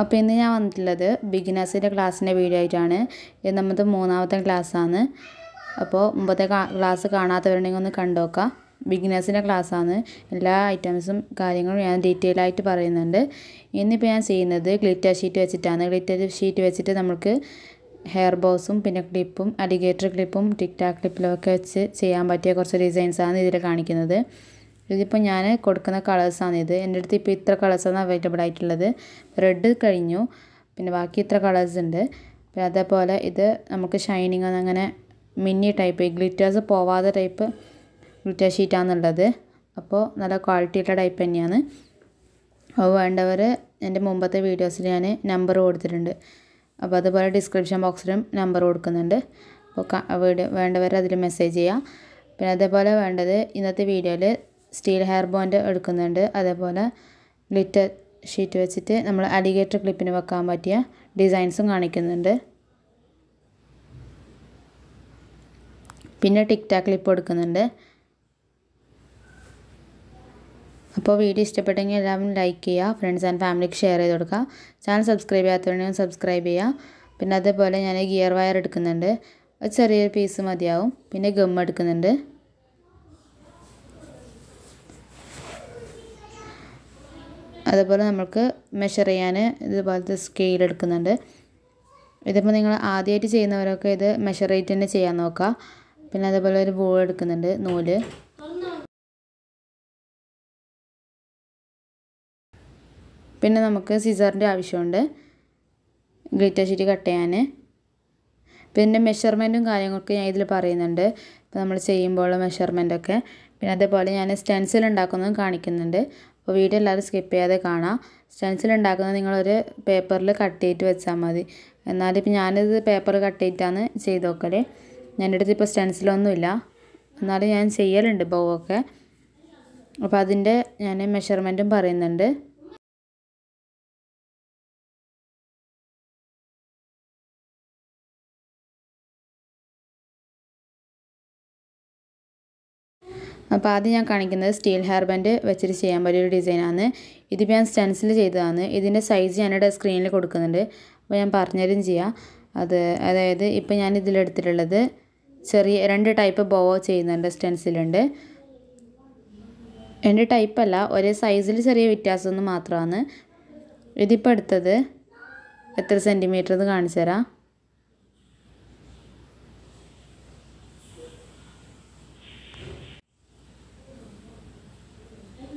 അപ്പോൾ ഇന്ന് ഞാൻ വന്നിട്ടുള്ളത് ബിഗിനേഴ്സിൻ്റെ ക്ലാസ്സിൻ്റെ വീഡിയോ ആയിട്ടാണ് ഇത് നമ്മുടെ മൂന്നാമത്തെ ക്ലാസ്സാണ് അപ്പോൾ മുമ്പത്തെ ക്ലാസ് കാണാത്തവരുണ്ടെങ്കിൽ ഒന്ന് കണ്ടുനോക്കാം ബിഗിനേഴ്സിൻ്റെ ക്ലാസ്സാണ് എല്ലാ ഐറ്റംസും കാര്യങ്ങളും ഞാൻ ഡീറ്റെയിൽ ആയിട്ട് പറയുന്നുണ്ട് ഇന്നിപ്പോൾ ഞാൻ ചെയ്യുന്നത് ഗ്ലിറ്റർ ഷീറ്റ് വെച്ചിട്ടാണ് ഗ്ലിറ്റർ ഷീറ്റ് വെച്ചിട്ട് നമുക്ക് ഹെയർ ബോസും പിന്നെ ക്ലിപ്പും അലിഗേറ്റർ ക്ലിപ്പും ടിക്ടാക് ക്ലിപ്പിലൊക്കെ വെച്ച് ചെയ്യാൻ പറ്റിയ കുറച്ച് ഡിസൈൻസാണ് ഇതിൽ കാണിക്കുന്നത് ഇതിപ്പോൾ ഞാൻ കൊടുക്കുന്ന കളേഴ്സാണ് ഇത് എൻ്റെ അടുത്ത് ഇപ്പോൾ ഇത്ര കളേഴ്സാണ് അവൈലബിൾ ആയിട്ടുള്ളത് റെഡ് കഴിഞ്ഞു പിന്നെ ബാക്കി ഇത്ര കളേഴ്സ് ഉണ്ട് പിന്നെ അതേപോലെ ഇത് നമുക്ക് ഷൈനിങ് അങ്ങനെ മിന്നി ടൈപ്പ് ഗ്ലിറ്റേഴ്സ് പോവാതെ ടൈപ്പ് ഗ്ലിറ്റർ ഷീറ്റാണെന്നുള്ളത് അപ്പോൾ നല്ല ക്വാളിറ്റിയുള്ള ടൈപ്പ് തന്നെയാണ് അപ്പോൾ വേണ്ടവർ എൻ്റെ മുമ്പത്തെ വീഡിയോസിൽ ഞാൻ നമ്പർ കൊടുത്തിട്ടുണ്ട് അപ്പോൾ അതുപോലെ ഡിസ്ക്രിപ്ഷൻ ബോക്സിലും നമ്പർ കൊടുക്കുന്നുണ്ട് അപ്പോൾ വീഡിയോ വേണ്ടവർ അതിൽ മെസ്സേജ് ചെയ്യുക പിന്നെ അതേപോലെ വേണ്ടത് ഇന്നത്തെ വീഡിയോയിൽ സ്റ്റീൽ ഹെയർ ബോൻഡ് എടുക്കുന്നുണ്ട് അതേപോലെ ഗ്ലിറ്റർ ഷീറ്റ് വെച്ചിട്ട് നമ്മൾ അലിഗേറ്റർ ക്ലിപ്പിന് വെക്കാൻ പറ്റിയ ഡിസൈൻസും കാണിക്കുന്നുണ്ട് പിന്നെ ടിക് ക്ലിപ്പ് എടുക്കുന്നുണ്ട് അപ്പോൾ വീഡിയോ ഇഷ്ടപ്പെട്ടെങ്കിൽ എല്ലാവരും ലൈക്ക് ചെയ്യുക ഫ്രണ്ട്സ് ആൻഡ് ഫാമിലിക്ക് ഷെയർ ചെയ്ത് കൊടുക്കുക ചാനൽ സബ്സ്ക്രൈബ് ചെയ്യാത്തവരുണ്ടെങ്കിൽ സബ്സ്ക്രൈബ് ചെയ്യുക പിന്നെ അതേപോലെ ഞാൻ ഗിയർ വയർ എടുക്കുന്നുണ്ട് ചെറിയൊരു പീസ് മതിയാവും പിന്നെ ഗം എടുക്കുന്നുണ്ട് അതേപോലെ നമുക്ക് മെഷർ ചെയ്യാൻ ഇതുപോലത്തെ സ്കെയിൽ എടുക്കുന്നുണ്ട് ഇതിപ്പോൾ നിങ്ങൾ ആദ്യമായിട്ട് ചെയ്യുന്നവരൊക്കെ ഇത് മെഷർ ചെയ്തിട്ട് തന്നെ ചെയ്യാൻ നോക്കുക പിന്നെ അതേപോലെ ഒരു ബോൾ എടുക്കുന്നുണ്ട് നൂല് പിന്നെ നമുക്ക് സിസറിൻ്റെ ആവശ്യമുണ്ട് ഗ്ലിറ്റർ ഷീറ്റ് കട്ട് ചെയ്യാൻ പിന്നെ മെഷർമെൻറ്റും കാര്യങ്ങളൊക്കെ ഞാൻ ഇതിൽ പറയുന്നുണ്ട് ഇപ്പോൾ നമ്മൾ ചെയ്യുമ്പോൾ മെഷർമെൻറ്റൊക്കെ പിന്നെ അതേപോലെ ഞാൻ സ്റ്റെൻസിൽ ഉണ്ടാക്കുന്നതും കാണിക്കുന്നുണ്ട് അപ്പോൾ വീഡിയോ എല്ലാവരും സ്കിപ്പ് ചെയ്യാതെ കാണാം സ്റ്റെൻസിൽ ഉണ്ടാക്കുന്നത് നിങ്ങളൊരു പേപ്പറിൽ കട്ട് ചെയ്തിട്ട് വെച്ചാൽ മതി എന്നാലിപ്പോൾ ഞാനിത് പേപ്പർ കട്ട് ചെയ്തിട്ടാണ് ചെയ്ത് നോക്കല് എൻ്റെ അടുത്ത് ഇപ്പോൾ സ്റ്റെൻസിലൊന്നുമില്ല എന്നാലും ഞാൻ ചെയ്യലുണ്ട് ബോവൊക്കെ അപ്പോൾ അതിൻ്റെ ഞാൻ മെഷർമെൻറ്റും പറയുന്നുണ്ട് അപ്പോൾ ആദ്യം ഞാൻ കാണിക്കുന്നത് സ്റ്റീൽ ഹെയർ ബാൻഡ് വെച്ചിട്ട് ചെയ്യാൻ പറ്റിയ ഡിസൈനാണ് ഇതിപ്പോൾ ഞാൻ സ്റ്റെൻസിൽ ചെയ്തതാണ് ഇതിൻ്റെ സൈസ് ഞാനിവിടെ സ്ക്രീനിൽ കൊടുക്കുന്നുണ്ട് അപ്പോൾ ഞാൻ പറഞ്ഞതും ചെയ്യാം അത് അതായത് ഇപ്പോൾ ഞാൻ ഇതിലെടുത്തിട്ടുള്ളത് ചെറിയ രണ്ട് ടൈപ്പ് ബോ ചെയ്യുന്നുണ്ട് സ്റ്റെൻസിലുണ്ട് രണ്ട് ടൈപ്പല്ല ഒരേ സൈസിൽ ചെറിയ വ്യത്യാസമൊന്നും മാത്രമാണ് ഇതിപ്പോൾ എടുത്തത് എത്ര സെൻറ്റിമീറ്റർ എന്ന് കാണിച്ചു തരാം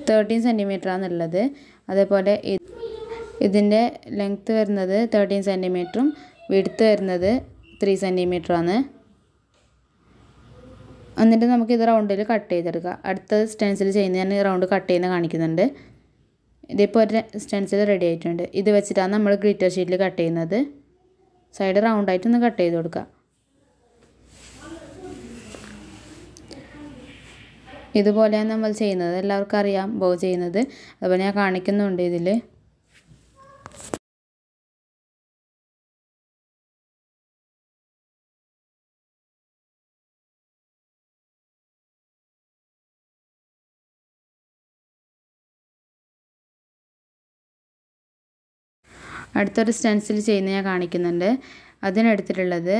തേർട്ടീൻ സെൻറ്റിമീറ്റർ ആണുള്ളത് അതേപോലെ ഇതിൻ്റെ ലെങ്ത്ത് വരുന്നത് തേർട്ടീൻ സെൻറ്റിമീറ്ററും വിടുത്ത് വരുന്നത് ത്രീ ആണ് എന്നിട്ട് നമുക്ക് ഇത് റൗണ്ടിൽ കട്ട് ചെയ്തെടുക്കുക അടുത്ത സ്റ്റെൻസിൽ ചെയ്യുന്ന ഞാൻ റൗണ്ട് കട്ട് ചെയ്യുന്ന കാണിക്കുന്നുണ്ട് ഇതിപ്പോൾ ഒരു സ്റ്റെൻസിൽ റെഡി ആയിട്ടുണ്ട് ഇത് വെച്ചിട്ടാണ് നമ്മൾ ഗ്ലിറ്റർ ഷീറ്റിൽ കട്ട് ചെയ്യുന്നത് സൈഡ് റൗണ്ടായിട്ടൊന്ന് കട്ട് ചെയ്ത് കൊടുക്കുക ഇതുപോലെയാണ് നമ്മൾ ചെയ്യുന്നത് എല്ലാവർക്കും അറിയാം ബോ ചെയ്യുന്നത് അതുപോലെ ഞാൻ കാണിക്കുന്നുണ്ട് ഇതിൽ അടുത്തൊരു സ്റ്റെൻസിൽ ചെയ്യുന്ന ഞാൻ കാണിക്കുന്നുണ്ട് അതിനെടുത്തിട്ടുള്ളത്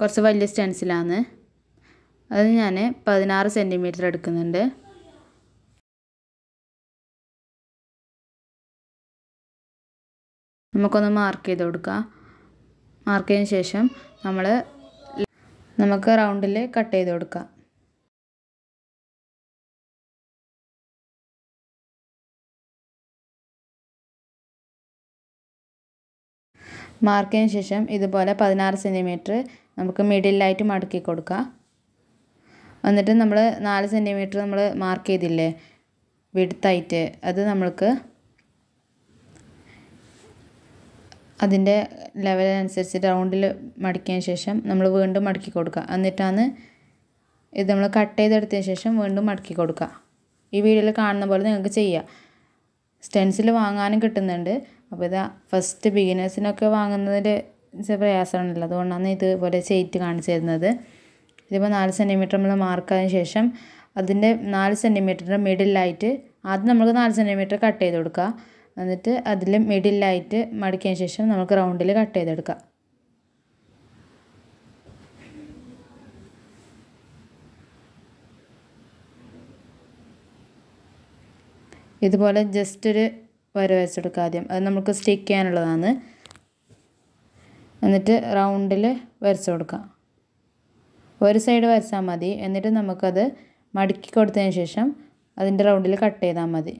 കുറച്ച് വലിയ സ്റ്റെൻസിലാണ് അത് ഞാൻ പതിനാറ് സെൻറ്റിമീറ്റർ എടുക്കുന്നുണ്ട് നമുക്കൊന്ന് മാർക്ക് ചെയ്ത് കൊടുക്കാം മാർക്ക് ചെയ്തതിന് ശേഷം നമ്മൾ നമുക്ക് റൗണ്ടിൽ കട്ട് ചെയ്ത് കൊടുക്കാം മാർക്ക് ചെയ്തതിന് ശേഷം ഇതുപോലെ പതിനാറ് സെൻറ്റിമീറ്റർ നമുക്ക് മിഡിലായിട്ട് മടക്കി കൊടുക്കാം എന്നിട്ട് നമ്മൾ നാല് സെൻറ്റിമീറ്റർ നമ്മൾ മാർക്ക് ചെയ്തില്ലേ വിടുത്തായിട്ട് അത് നമ്മൾക്ക് അതിൻ്റെ ലെവലനുസരിച്ച് റൗണ്ടിൽ മടക്കിയതിന് ശേഷം നമ്മൾ വീണ്ടും മടക്കി കൊടുക്കുക എന്നിട്ടാണ് ഇത് നമ്മൾ കട്ട് ചെയ്തെടുത്തതിന് ശേഷം വീണ്ടും മടക്കി കൊടുക്കുക ഈ വീഡിയോയിൽ കാണുന്ന പോലെ നിങ്ങൾക്ക് ചെയ്യാം സ്റ്റെൻസിൽ വാങ്ങാനും കിട്ടുന്നുണ്ട് അപ്പോൾ ഇത് ഫസ്റ്റ് ബിഗിനേഴ്സിനൊക്കെ വാങ്ങുന്നതിൽ പ്രയാസമാണല്ലോ അതുകൊണ്ടാണ് ഇതുപോലെ ചെയ്റ്റ് കാണിച്ചു തരുന്നത് ഇതിപ്പോൾ നാല് സെൻറ്റിമീറ്റർ നമ്മൾ മാർക്ക് ആയതിനു ശേഷം അതിൻ്റെ നാല് സെൻറ്റിമീറ്ററിൻ്റെ മിഡിലായിട്ട് ആദ്യം നമുക്ക് നാല് സെൻറ്റിമീറ്റർ കട്ട് ചെയ്ത് കൊടുക്കുക എന്നിട്ട് അതിൽ മിഡിലായിട്ട് മടക്കിയതിന് ശേഷം നമുക്ക് റൗണ്ടിൽ കട്ട് ചെയ്തെടുക്കാം ഇതുപോലെ ജസ്റ്റ് ഒരു വര വരച്ചെടുക്കുക ആദ്യം അത് നമുക്ക് സ്റ്റിക്ക് ചെയ്യാനുള്ളതാണ് എന്നിട്ട് റൗണ്ടിൽ വരച്ചു കൊടുക്കാം ഒരു സൈഡ് വരച്ചാൽ മതി എന്നിട്ട് നമുക്കത് മടക്കി കൊടുത്തതിന് ശേഷം അതിൻ്റെ റൗണ്ടിൽ കട്ട് ചെയ്താൽ മതി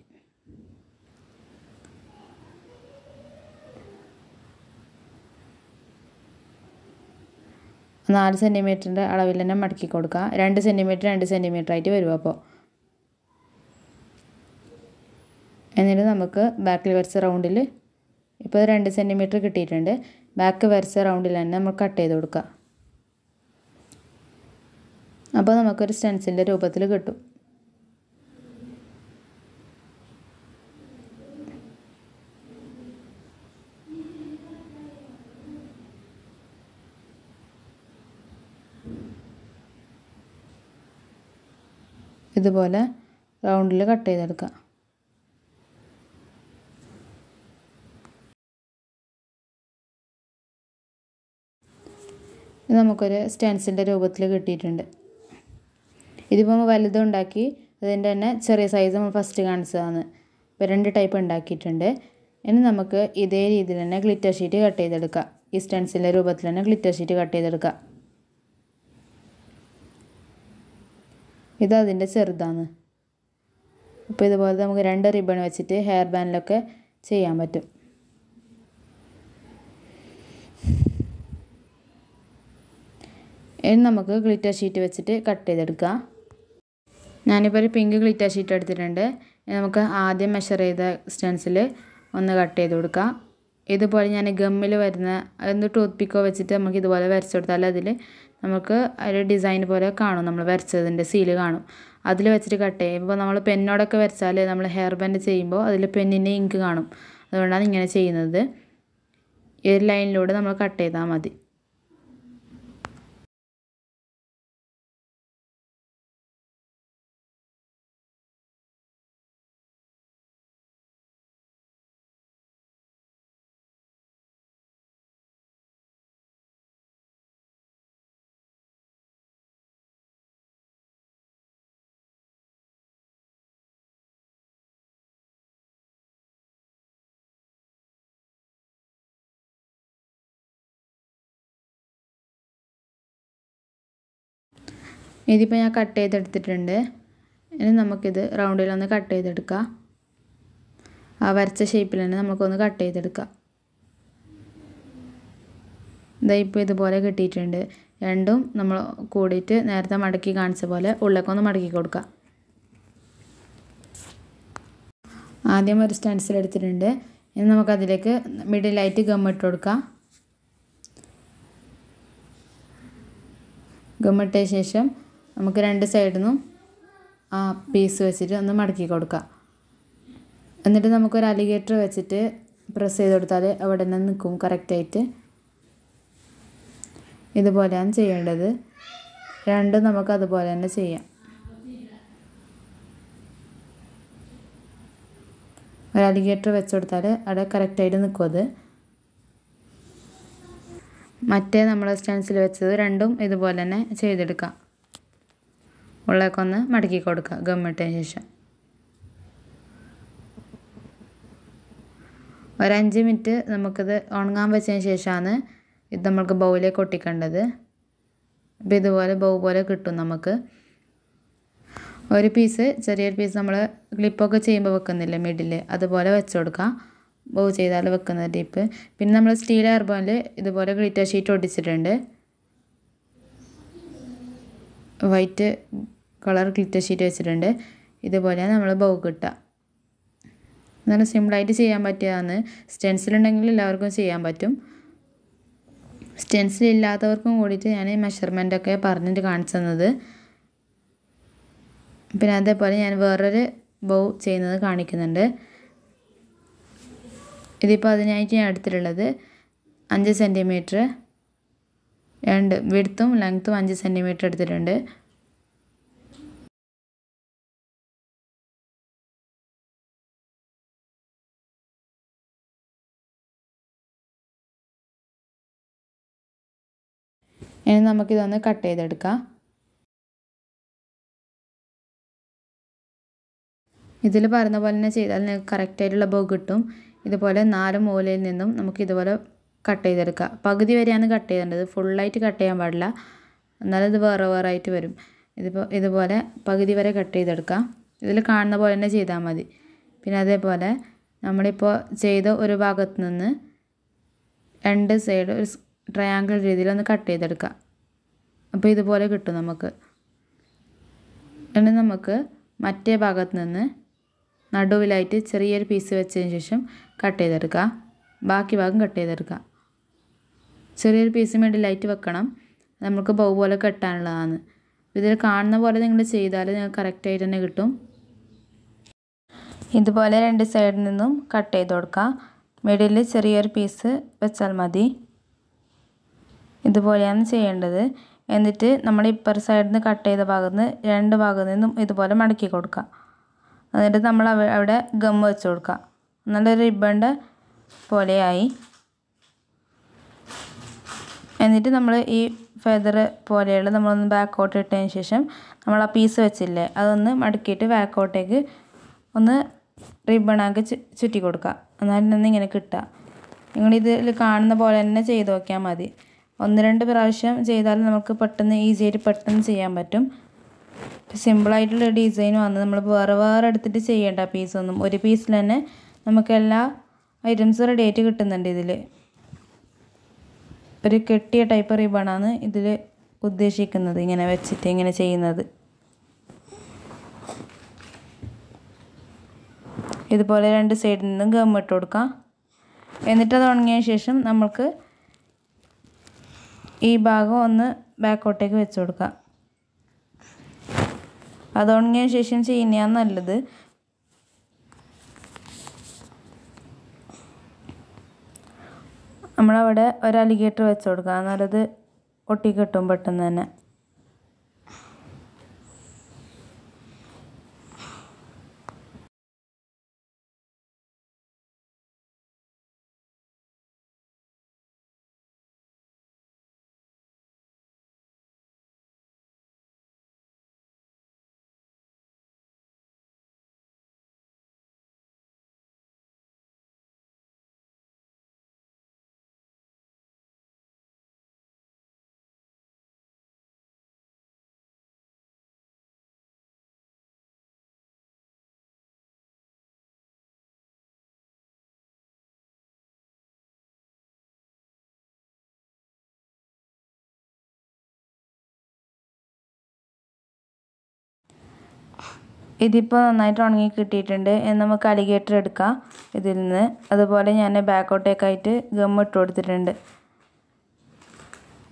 നാല് സെൻറ്റിമീറ്ററിൻ്റെ അളവിൽ തന്നെ മടക്കി കൊടുക്കുക രണ്ട് സെൻറ്റിമീറ്റർ രണ്ട് സെൻറ്റിമീറ്റർ ആയിട്ട് വരും അപ്പോൾ എന്നിട്ട് നമുക്ക് ബാക്കിൽ വരച്ച റൗണ്ടിൽ ഇപ്പോൾ രണ്ട് സെൻറ്റിമീറ്റർ കിട്ടിയിട്ടുണ്ട് ബാക്ക് വരച്ച റൗണ്ടിൽ തന്നെ നമ്മൾ കട്ട് ചെയ്ത് കൊടുക്കുക അപ്പോൾ നമുക്കൊരു സ്റ്റെൻസിൻ്റെ രൂപത്തിൽ കിട്ടും ഇതുപോലെ റൗണ്ടിൽ കട്ട് ചെയ്തെടുക്കുക ഇത് നമുക്കൊരു സ്റ്റെൻസിൻ്റെ രൂപത്തിൽ കിട്ടിയിട്ടുണ്ട് ഇതിപ്പോൾ വലുതുണ്ടാക്കി അതിൻ്റെ തന്നെ ചെറിയ സൈസ് നമ്മൾ ഫസ്റ്റ് കാണിച്ചതാണ് ഇപ്പോൾ രണ്ട് ടൈപ്പ് ഉണ്ടാക്കിയിട്ടുണ്ട് ഇനി നമുക്ക് ഇതേ രീതിയിൽ തന്നെ ഗ്ലിറ്റർ ഷീറ്റ് കട്ട് ചെയ്തെടുക്കാം ഈ സ്റ്റെൻസിലെ രൂപത്തിൽ തന്നെ ഗ്ലിറ്റർ ഷീറ്റ് കട്ട് ചെയ്തെടുക്കാം ഇത് അതിൻ്റെ ചെറുതാണ് അപ്പോൾ ഇതുപോലെ നമുക്ക് രണ്ട് റിബൺ വെച്ചിട്ട് ഹെയർ ബാൻഡിലൊക്കെ ചെയ്യാൻ പറ്റും ഇനി നമുക്ക് ഗ്ലിറ്റർ ഷീറ്റ് വെച്ചിട്ട് കട്ട് ചെയ്തെടുക്കാം ഞാനിപ്പോൾ ഒരു പിങ്ക് ഗ്ലിറ്റർ ഷീറ്റ് എടുത്തിട്ടുണ്ട് നമുക്ക് ആദ്യം മെഷർ ചെയ്ത സ്റ്റെൻസിൽ ഒന്ന് കട്ട് ചെയ്ത് കൊടുക്കാം ഇതുപോലെ ഞാൻ ഗമ്മിൽ വരുന്ന എന്ത് ടൂത്ത് പിക്കോ വെച്ചിട്ട് നമുക്ക് ഇതുപോലെ വരച്ച് കൊടുത്താൽ അതിൽ നമുക്ക് ഒരു ഡിസൈൻ പോലെ കാണും നമ്മൾ വരച്ചതിൻ്റെ സീല് കാണും അതിൽ വെച്ചിട്ട് കട്ട് ചെയ്യും ഇപ്പോൾ നമ്മൾ പെന്നോടൊക്കെ വരച്ചാൽ നമ്മൾ ഹെയർ ബാൻഡ് ചെയ്യുമ്പോൾ അതിൽ പെന്നിൻ്റെ ഇങ്ക് കാണും അതുകൊണ്ടാണ് ഇങ്ങനെ ചെയ്യുന്നത് ഈ ഒരു ലൈനിലൂടെ നമ്മൾ കട്ട് ചെയ്താൽ മതി ഇതിപ്പോൾ ഞാൻ കട്ട് ചെയ്തെടുത്തിട്ടുണ്ട് ഇനി നമുക്കിത് റൗണ്ടിലൊന്ന് കട്ട് ചെയ്തെടുക്കാം ആ വരച്ച ഷേപ്പിൽ തന്നെ നമുക്കൊന്ന് കട്ട് ചെയ്തെടുക്കാം ഇതാ ഇപ്പോൾ ഇതുപോലെ കിട്ടിയിട്ടുണ്ട് രണ്ടും നമ്മൾ കൂടിയിട്ട് നേരത്തെ മടക്കി കാണിച്ച പോലെ ഉള്ളിലേക്കൊന്ന് മടക്കി കൊടുക്കുക ആദ്യം ഒരു സ്റ്റെൻസിൽ എടുത്തിട്ടുണ്ട് ഇനി നമുക്കതിലേക്ക് മിഡിലായിട്ട് ഗം ഇട്ട് കൊടുക്കാം ഗമ്മിട്ട ശേഷം നമുക്ക് രണ്ട് സൈഡിൽ നിന്നും ആ പീസ് വെച്ചിട്ട് ഒന്ന് മടക്കി കൊടുക്കാം എന്നിട്ട് നമുക്കൊരു അലിഗേറ്റർ വെച്ചിട്ട് പ്രസ് ചെയ്ത് കൊടുത്താൽ അവിടെ തന്നെ നിൽക്കും കറക്റ്റായിട്ട് ഇതുപോലെയാണ് ചെയ്യേണ്ടത് രണ്ടും നമുക്ക് അതുപോലെ തന്നെ ചെയ്യാം ഒരു അലിഗേറ്റർ വെച്ച് കൊടുത്താൽ അവിടെ കറക്റ്റായിട്ട് നിൽക്കും അത് മറ്റേ നമ്മൾ സ്റ്റെൻസിൽ വെച്ചത് രണ്ടും ഇതുപോലെ തന്നെ ചെയ്തെടുക്കാം ഉള്ളേക്കൊന്ന് മടക്കി കൊടുക്കുക ഗമ്മിട്ടതിന് ശേഷം ഒരഞ്ച് മിനിറ്റ് നമുക്കിത് ഉണങ്ങാൻ വെച്ചതിന് ശേഷമാണ് ഇത് നമ്മൾക്ക് ബൗലേക്ക് ഒട്ടിക്കേണ്ടത് അപ്പോൾ ഇതുപോലെ ബൗ പോലെ കിട്ടും നമുക്ക് ഒരു പീസ് ചെറിയൊരു പീസ് നമ്മൾ ക്ലിപ്പൊക്കെ ചെയ്യുമ്പോൾ വെക്കുന്നില്ല മിഡിൽ അതുപോലെ വെച്ച് കൊടുക്കുക ബൗ ചെയ്താൽ വെക്കുന്ന ടീപ്പ് പിന്നെ നമ്മൾ സ്റ്റീൽ എയർബോണിൽ ഇതുപോലെ ഗ്ലിറ്റർ ഷീറ്റ് ഒട്ടിച്ചിട്ടുണ്ട് വൈറ്റ് കളർ ഗ്ലിറ്റർ ഷീറ്റ് വെച്ചിട്ടുണ്ട് ഇതുപോലെ നമ്മൾ ബൗ കിട്ടുക നല്ല സിമ്പിളായിട്ട് ചെയ്യാൻ പറ്റിയതാണ് സ്റ്റെൻസിലുണ്ടെങ്കിൽ എല്ലാവർക്കും ചെയ്യാൻ പറ്റും സ്റ്റെൻസിൽ ഇല്ലാത്തവർക്കും കൂടിയിട്ട് ഞാൻ മെഷർമെൻറ്റൊക്കെ പറഞ്ഞിട്ട് കാണിച്ചു തന്നത് പിന്നെ അതേപോലെ ഞാൻ വേറൊരു ബൗ ചെയ്യുന്നത് കാണിക്കുന്നുണ്ട് ഇതിപ്പോൾ അതിനായിട്ട് ഞാൻ എടുത്തിട്ടുള്ളത് അഞ്ച് സെൻറ്റിമീറ്റർ രണ്ട് വിടുത്തും ലെങ്ത്തും അഞ്ച് സെൻറ്റിമീറ്റർ എടുത്തിട്ടുണ്ട് ഇനി നമുക്കിതൊന്ന് കട്ട് ചെയ്തെടുക്കാം ഇതിൽ പറഞ്ഞ പോലെ തന്നെ ചെയ്താൽ നിങ്ങൾക്ക് കറക്റ്റായിട്ടുള്ള ബോ കിട്ടും ഇതുപോലെ നാല് മൂലയിൽ നിന്നും നമുക്ക് ഇതുപോലെ കട്ട് ചെയ്തെടുക്കുക പകുതി വരെയാണ് കട്ട് ചെയ്യേണ്ടത് ഫുള്ളായിട്ട് കട്ട് ചെയ്യാൻ പാടില്ല എന്നാലും ഇത് വേറെ വേറെ ആയിട്ട് വരും ഇതിപ്പോൾ ഇതുപോലെ പകുതി വരെ കട്ട് ചെയ്തെടുക്കുക ഇതിൽ കാണുന്ന പോലെ തന്നെ ചെയ്താൽ മതി പിന്നെ അതേപോലെ നമ്മളിപ്പോൾ ചെയ്ത ഒരു ഭാഗത്ത് നിന്ന് രണ്ട് സൈഡ് ഒരു ട്രയാങ്കിൾ രീതിയിൽ ഒന്ന് കട്ട് ചെയ്തെടുക്കാം അപ്പോൾ ഇതുപോലെ കിട്ടും നമുക്ക് എന്നിട്ട് നമുക്ക് മറ്റേ ഭാഗത്ത് നിന്ന് നടുവിലായിട്ട് ചെറിയൊരു പീസ് വെച്ചതിന് ശേഷം കട്ട് ചെയ്തെടുക്കുക ബാക്കി ഭാഗം കട്ട് ചെയ്തെടുക്കുക ചെറിയൊരു പീസ് മിഡിലായിട്ട് വെക്കണം നമുക്ക് ബൗ പോലെ കെട്ടാനുള്ളതാണ് ഇതിൽ കാണുന്ന പോലെ നിങ്ങൾ ചെയ്താൽ നിങ്ങൾക്ക് കറക്റ്റായിട്ട് തന്നെ കിട്ടും ഇതുപോലെ രണ്ട് സൈഡിൽ നിന്നും കട്ട് ചെയ്ത് കൊടുക്കുക മിഡിൽ ചെറിയൊരു പീസ് വെച്ചാൽ മതി ഇതുപോലെയാണ് ചെയ്യേണ്ടത് എന്നിട്ട് നമ്മൾ ഇപ്പർ സൈഡിൽ നിന്ന് കട്ട് ചെയ്ത ഭാഗത്ത് നിന്ന് രണ്ട് ഭാഗത്തു നിന്നും ഇതുപോലെ മടക്കി കൊടുക്കുക എന്നിട്ട് നമ്മൾ അവിടെ ഗം വെച്ച് കൊടുക്കുക നല്ല റിബണിൻ്റെ പോലെയായി എന്നിട്ട് നമ്മൾ ഈ ഫെദർ പോലെയുള്ള നമ്മളൊന്ന് ബാക്കോട്ട് ഇട്ടതിന് ശേഷം നമ്മൾ ആ പീസ് വെച്ചില്ലേ അതൊന്ന് മടക്കിയിട്ട് ബാക്കോട്ടേക്ക് ഒന്ന് റിബണാക്കി ചുറ്റി കൊടുക്കുക എന്നാലും ഇങ്ങനെ കിട്ടുക നിങ്ങളിതിൽ കാണുന്ന പോലെ തന്നെ ചെയ്ത് നോക്കിയാൽ മതി ഒന്ന് രണ്ട് പ്രാവശ്യം ചെയ്താൽ നമുക്ക് പെട്ടെന്ന് ആയിട്ട് പെട്ടെന്ന് ചെയ്യാൻ പറ്റും സിമ്പിളായിട്ടുള്ള ഡിസൈൻ വന്ന് നമ്മൾ വേറെ വേറെ എടുത്തിട്ട് ചെയ്യേണ്ട പീസൊന്നും ഒരു പീസിൽ തന്നെ നമുക്ക് എല്ലാ ഐറ്റംസും റെഡി ആയിട്ട് കിട്ടുന്നുണ്ട് ഇതിൽ ഒരു കെട്ടിയ ടൈപ്പ് റിബണാണ് ഇതിൽ ഉദ്ദേശിക്കുന്നത് ഇങ്ങനെ വെച്ചിട്ട് ഇങ്ങനെ ചെയ്യുന്നത് ഇതുപോലെ രണ്ട് സൈഡിൽ നിന്നും ഗം കൊടുക്കാം എന്നിട്ട് അത് ഉണങ്ങിയ ശേഷം നമുക്ക് ഈ ഭാഗം ഒന്ന് ബാക്കോട്ടേക്ക് വെച്ച് കൊടുക്കുക അത് ഉണങ്ങിയ ശേഷം ചീനിയാണ് നല്ലത് നമ്മളവിടെ ഒരു അലിഗേറ്റർ വെച്ച് കൊടുക്കുക എന്നാലത് ഒട്ടി പെട്ടെന്ന് തന്നെ ഇതിപ്പോൾ നന്നായിട്ട് ഉണങ്ങി കിട്ടിയിട്ടുണ്ട് നമുക്ക് അലിഗേറ്റർ എടുക്കാം ഇതിൽ നിന്ന് അതുപോലെ ഞാൻ ബാക്കോട്ടേക്കായിട്ട് ഗം ഇട്ട് കൊടുത്തിട്ടുണ്ട്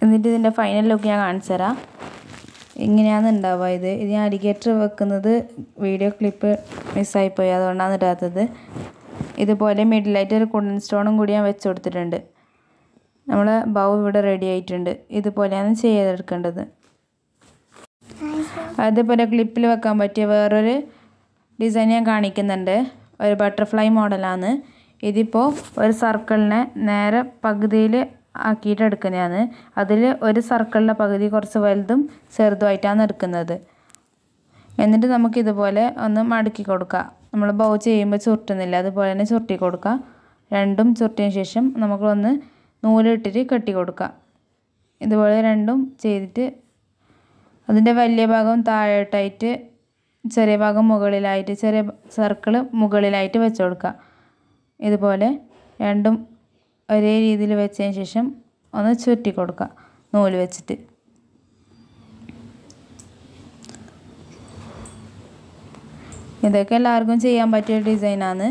എന്നിട്ട് ഇതിൻ്റെ ഫൈനൽ ലുക്ക് ഞാൻ കാണിച്ചു തരാം ഇങ്ങനെയാണ് ഉണ്ടാവുക ഇത് ഇത് ഞാൻ അലിഗേറ്റർ വെക്കുന്നത് വീഡിയോ ക്ലിപ്പ് മിസ്സായിപ്പോയി അതുകൊണ്ടാണ് ഇടാത്തത് ഇതുപോലെ മിഡിലായിട്ട് ഒരു കുടൻ സ്റ്റോണും കൂടി ഞാൻ വെച്ച് കൊടുത്തിട്ടുണ്ട് നമ്മുടെ ബൗ ഇവിടെ റെഡി ആയിട്ടുണ്ട് ഇതുപോലെയാണ് ചെയ്തെടുക്കേണ്ടത് അതേപോലെ ക്ലിപ്പിൽ വെക്കാൻ പറ്റിയ വേറൊരു ഡിസൈൻ ഞാൻ കാണിക്കുന്നുണ്ട് ഒരു ബട്ടർഫ്ലൈ മോഡലാണ് ഇതിപ്പോൾ ഒരു സർക്കിളിനെ നേരെ പകുതിയിൽ ആക്കിയിട്ട് എടുക്കുന്നതാണ് അതിൽ ഒരു സർക്കിളിൻ്റെ പകുതി കുറച്ച് വലുതും ചെറുതുമായിട്ടാണ് എടുക്കുന്നത് എന്നിട്ട് നമുക്ക് ഇതുപോലെ ഒന്ന് മടക്കി കൊടുക്കുക നമ്മൾ ബൗ ചെയ്യുമ്പോൾ ചുരുട്ടുന്നില്ല അതുപോലെ തന്നെ ചുരുട്ടി കൊടുക്കുക രണ്ടും ചുരുട്ടിയതിന് ശേഷം നമുക്കൊന്ന് നൂലിട്ടിട്ട് കെട്ടി കൊടുക്കുക ഇതുപോലെ രണ്ടും ചെയ്തിട്ട് അതിൻ്റെ വലിയ ഭാഗം താഴോട്ടായിട്ട് ചെറിയ ഭാഗം മുകളിലായിട്ട് ചെറിയ സർക്കിൾ മുകളിലായിട്ട് വെച്ച് കൊടുക്കുക ഇതുപോലെ രണ്ടും ഒരേ രീതിയിൽ വെച്ചതിന് ശേഷം ഒന്ന് ചുറ്റി കൊടുക്കുക നൂല് വെച്ചിട്ട് ഇതൊക്കെ എല്ലാവർക്കും ചെയ്യാൻ പറ്റിയ ഡിസൈനാണ്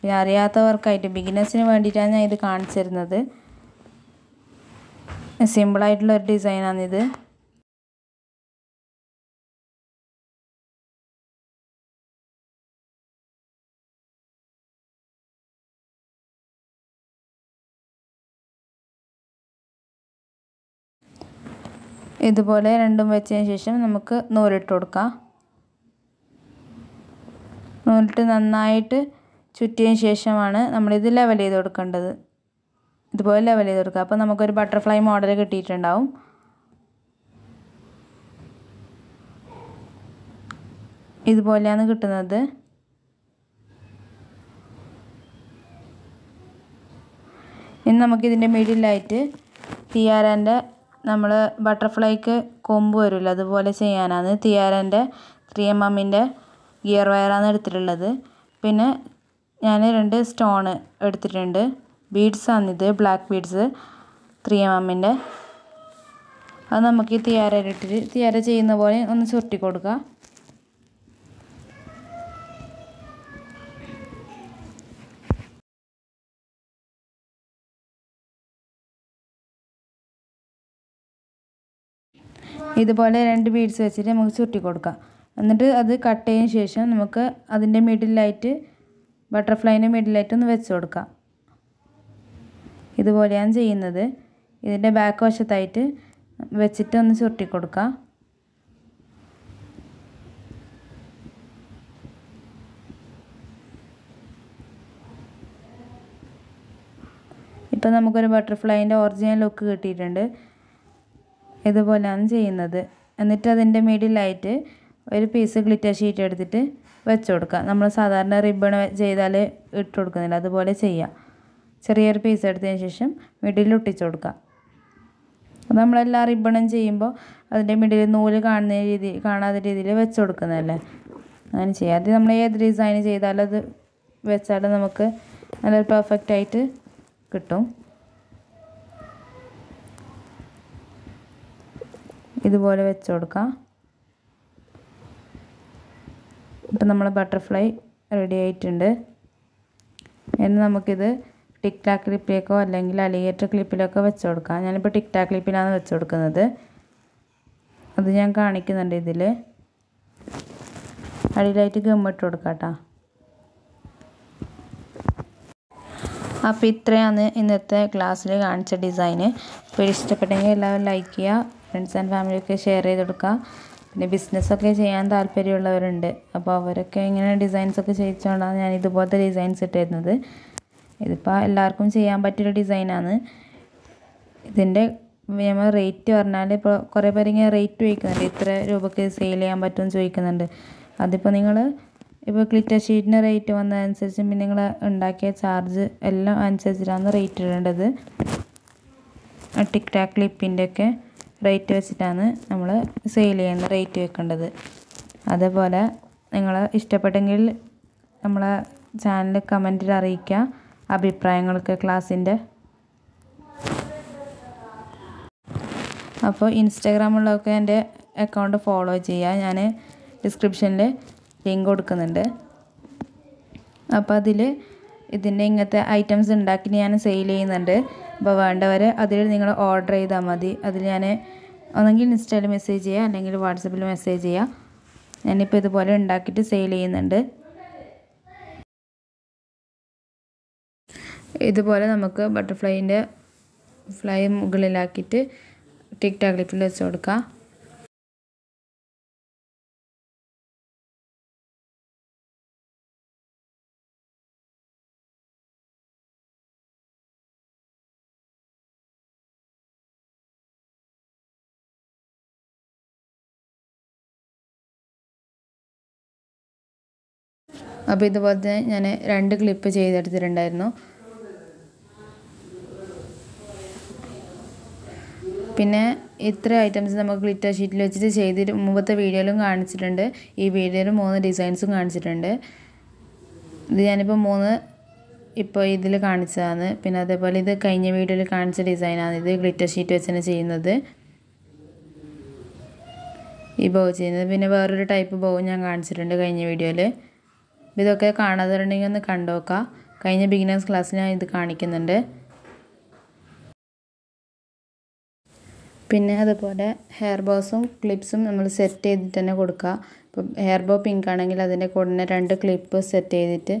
പിന്നെ അറിയാത്തവർക്കായിട്ട് ബിഗിനേഴ്സിന് വേണ്ടിയിട്ടാണ് ഞാൻ ഇത് കാണിച്ചിരുന്നത് സിമ്പിളായിട്ടുള്ള ഒരു ഡിസൈനാണിത് ഇതുപോലെ രണ്ടും വെച്ചതിന് ശേഷം നമുക്ക് നൂലിട്ട് കൊടുക്കാം നൂലിട്ട് നന്നായിട്ട് ചുറ്റിയതിന് ശേഷമാണ് നമ്മളിത് ലെവൽ ചെയ്ത് കൊടുക്കേണ്ടത് ഇതുപോലെ ലെവൽ ചെയ്ത് കൊടുക്കുക അപ്പോൾ നമുക്കൊരു ബട്ടർഫ്ലൈ മോഡൽ കിട്ടിയിട്ടുണ്ടാവും ഇതുപോലെയാണ് കിട്ടുന്നത് ഇനി നമുക്കിതിൻ്റെ മിഡിലായിട്ട് തിയാരാൻ്റെ നമ്മൾ ബട്ടർഫ്ലൈക്ക് കൊമ്പ് വരുമല്ലോ അതുപോലെ ചെയ്യാനാണ് തിയാരൻ്റെ ത്രീ എം എമ്മിൻ്റെ ഗിയർ വയറാണ് എടുത്തിട്ടുള്ളത് പിന്നെ ഞാൻ രണ്ട് സ്റ്റോൺ എടുത്തിട്ടുണ്ട് ഇത് ബ്ലാക്ക് ബീഡ്സ് ത്രീ എം എമ്മിൻ്റെ അത് നമുക്ക് ഈ തിയാര ഇട്ടിട്ട് തിയാര ചെയ്യുന്ന പോലെ ഒന്ന് ചുരുട്ടി കൊടുക്കുക ഇതുപോലെ രണ്ട് ബീഡ്സ് വെച്ചിട്ട് നമുക്ക് ചുരുട്ടി കൊടുക്കാം എന്നിട്ട് അത് കട്ട് ചെയ്യുന്ന ശേഷം നമുക്ക് അതിൻ്റെ മിഡിലായിട്ട് ബട്ടർഫ്ലൈൻ്റെ മിഡിലായിട്ട് ഒന്ന് വെച്ച് കൊടുക്കാം ഇതുപോലെയാണ് ചെയ്യുന്നത് ഇതിൻ്റെ ബാക്ക് വശത്തായിട്ട് വെച്ചിട്ട് ഒന്ന് ചുരുട്ടി കൊടുക്കുക ഇപ്പം നമുക്കൊരു ബട്ടർഫ്ലൈൻ്റെ ഒറിജിനൽ ലുക്ക് കിട്ടിയിട്ടുണ്ട് ഇതുപോലെയാണ് ചെയ്യുന്നത് എന്നിട്ട് അതിൻ്റെ മിഡിലായിട്ട് ഒരു പീസ് ഗ്ലിറ്റർ ഷീറ്റ് എടുത്തിട്ട് വെച്ച് കൊടുക്കുക നമ്മൾ സാധാരണ റിബൺ ചെയ്താൽ ഇട്ട് കൊടുക്കുന്നില്ല അതുപോലെ ചെയ്യുക ചെറിയൊരു പീസ് എടുത്തതിന് ശേഷം മിഡിൽ ഒട്ടിച്ച് കൊടുക്കുക അപ്പോൾ നമ്മളെല്ലാ റിബണും ചെയ്യുമ്പോൾ അതിൻ്റെ മിഡിൽ നൂല് കാണുന്ന രീതി കാണാത്ത രീതിയിൽ വെച്ച് കൊടുക്കുന്നതല്ലേ അങ്ങനെ ചെയ്യുക അത് നമ്മൾ ഏത് ഡിസൈൻ ചെയ്താലും അത് വെച്ചാൽ നമുക്ക് നല്ലൊരു പെർഫെക്റ്റായിട്ട് കിട്ടും ഇതുപോലെ വെച്ച് കൊടുക്കാം ഇപ്പം നമ്മളെ ബട്ടർഫ്ലൈ റെഡി ആയിട്ടുണ്ട് ഇനി നമുക്കിത് ടിക് ക്ലിപ്പിലേക്കോ അല്ലെങ്കിൽ അലിഗേറ്റർ ക്ലിപ്പിലൊക്കെ വെച്ച് കൊടുക്കാം ഞാനിപ്പോൾ ടിക് ക്ലിപ്പിലാണ് വെച്ച് കൊടുക്കുന്നത് അത് ഞാൻ കാണിക്കുന്നുണ്ട് ഇതിൽ അടിയിലായിട്ട് ഗമ്മിട്ട് കൊടുക്കാം കേട്ടോ അപ്പോൾ ഇത്രയാണ് ഇന്നത്തെ ക്ലാസ്സിൽ കാണിച്ച ഡിസൈന് അപ്പോൾ ഇഷ്ടപ്പെട്ടെങ്കിൽ എല്ലാവരും ലൈക്ക് ചെയ്യുക ഫ്രണ്ട്സ് ആൻഡ് ഫാമിലിയൊക്കെ ഷെയർ ചെയ്ത് കൊടുക്കുക പിന്നെ ബിസിനസ്സൊക്കെ ചെയ്യാൻ താല്പര്യമുള്ളവരുണ്ട് അപ്പോൾ അവരൊക്കെ ഇങ്ങനെ ഡിസൈൻസൊക്കെ ചെയ്യിച്ചുകൊണ്ടാണ് ഞാൻ ഇതുപോലത്തെ ഡിസൈൻസ് ഇട്ടിരുന്നത് ഇതിപ്പോൾ എല്ലാവർക്കും ചെയ്യാൻ പറ്റിയൊരു ഡിസൈനാണ് ഇതിൻ്റെ നമ്മൾ റേറ്റ് പറഞ്ഞാൽ ഇപ്പോൾ കുറേ പേര് ഇങ്ങനെ റേറ്റ് ചോദിക്കുന്നുണ്ട് ഇത്ര രൂപയ്ക്ക് സെയിൽ ചെയ്യാൻ പറ്റുമെന്ന് ചോദിക്കുന്നുണ്ട് അതിപ്പോൾ നിങ്ങൾ ഇപ്പോൾ ക്ലിറ്റർ ഷീറ്റിൻ്റെ റേറ്റ് വന്നതനുസരിച്ച് പിന്നെ നിങ്ങൾ ഉണ്ടാക്കിയ ചാർജ് എല്ലാം അനുസരിച്ചിട്ടാണ് റേറ്റ് ഇടേണ്ടത് ടിക് ടാക് ക്ലിപ്പിൻ്റെ ഒക്കെ റേറ്റ് വെച്ചിട്ടാണ് നമ്മൾ സെയിൽ ചെയ്യുന്ന റേറ്റ് വെക്കേണ്ടത് അതേപോലെ നിങ്ങൾ ഇഷ്ടപ്പെട്ടെങ്കിൽ നമ്മളെ ചാനൽ കമൻറ്റിൽ അറിയിക്കുക അഭിപ്രായങ്ങളൊക്കെ ക്ലാസ്സിൻ്റെ അപ്പോൾ ഇൻസ്റ്റാഗ്രാമിലൊക്കെ എൻ്റെ അക്കൗണ്ട് ഫോളോ ചെയ്യുക ഞാൻ ഡിസ്ക്രിപ്ഷനിൽ ലിങ്ക് കൊടുക്കുന്നുണ്ട് അപ്പോൾ അതിൽ ഇതിൻ്റെ ഇങ്ങനത്തെ ഐറ്റംസ് ഉണ്ടാക്കി ഞാൻ സെയിൽ ചെയ്യുന്നുണ്ട് അപ്പോൾ വേണ്ടവർ അതിൽ നിങ്ങൾ ഓർഡർ ചെയ്താൽ മതി അതിൽ ഞാൻ ഒന്നെങ്കിൽ ഇൻസ്റ്റയിൽ മെസ്സേജ് ചെയ്യുക അല്ലെങ്കിൽ വാട്സപ്പിൽ മെസ്സേജ് ചെയ്യുക ഞാനിപ്പോൾ ഇതുപോലെ ഉണ്ടാക്കിയിട്ട് സെയിൽ ചെയ്യുന്നുണ്ട് ഇതുപോലെ നമുക്ക് ബട്ടർഫ്ലൈൻ്റെ ഫ്ലൈ മുകളിലാക്കിയിട്ട് ടിക് വെച്ച് കൊടുക്കാം അപ്പോൾ ഇതുപോലെ തന്നെ ഞാൻ രണ്ട് ക്ലിപ്പ് ചെയ്തെടുത്തിട്ടുണ്ടായിരുന്നു പിന്നെ ഇത്ര ഐറ്റംസ് നമുക്ക് ഗ്ലിറ്റർ ഷീറ്റിൽ വെച്ചിട്ട് ചെയ്തിട്ട് മുമ്പത്തെ വീഡിയോയിലും കാണിച്ചിട്ടുണ്ട് ഈ വീഡിയോയിൽ മൂന്ന് ഡിസൈൻസും കാണിച്ചിട്ടുണ്ട് ഇത് ഞാനിപ്പോൾ മൂന്ന് ഇപ്പോൾ ഇതിൽ കാണിച്ചതാണ് പിന്നെ അതേപോലെ ഇത് കഴിഞ്ഞ വീഡിയോയിൽ കാണിച്ച ഡിസൈനാണ് ഇത് ഗ്ലിറ്റർ ഷീറ്റ് വെച്ചാണ് ചെയ്യുന്നത് ഈ ബോ ചെയ്യുന്നത് പിന്നെ വേറൊരു ടൈപ്പ് ബോ ഞാൻ കാണിച്ചിട്ടുണ്ട് കഴിഞ്ഞ വീഡിയോയിൽ ഇതൊക്കെ കാണാതുണ്ടെങ്കിൽ ഒന്ന് കണ്ടോക്കുക കഴിഞ്ഞ ബിഗിനേഴ്സ് ക്ലാസ്സിൽ ഞാൻ ഇത് കാണിക്കുന്നുണ്ട് പിന്നെ അതുപോലെ ഹെയർ ബോസും ക്ലിപ്സും നമ്മൾ സെറ്റ് ചെയ്തിട്ട് തന്നെ കൊടുക്കുക ഇപ്പം ഹെയർ ബോ പിങ്ക് ആണെങ്കിൽ അതിൻ്റെ കൂടെ തന്നെ രണ്ട് ക്ലിപ്പ് സെറ്റ് ചെയ്തിട്ട്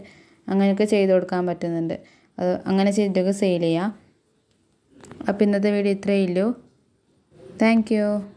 അങ്ങനെയൊക്കെ ചെയ്ത് കൊടുക്കാൻ പറ്റുന്നുണ്ട് അത് അങ്ങനെ ചെയ്തിട്ടൊക്കെ സെയിൽ ചെയ്യാം അപ്പം ഇന്നത്തെ വീഡിയോ ഇത്രയേ ഉള്ളൂ താങ്ക്